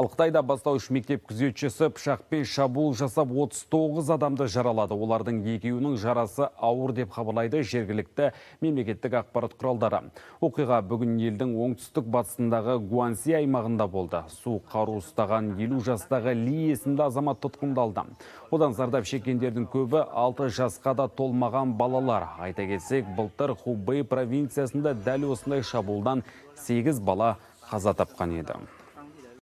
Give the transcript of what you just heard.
Ал Қытайда бастауыш мектеп күзетшісі пышақпен шабуыл жасап 39 адамды жаралады. Олардың екеуінің жарасы ауыр деп хабарлайды жергілікті мемлекеттік ақпарат құралдары. Оқиға бүгін елдің оңтүстік батысындағы Гуанси аймағында болды. Су қару ұстаған елу жастағы Ли есімді азамат тұтқындалды. Одан зардап шеккендердің көбі 6 жасқа да толмаған балалар. Айта кетсек, былтыр Хубей провинциясында дәл осындай шабуылдан 8 бала қаза тапқан еді.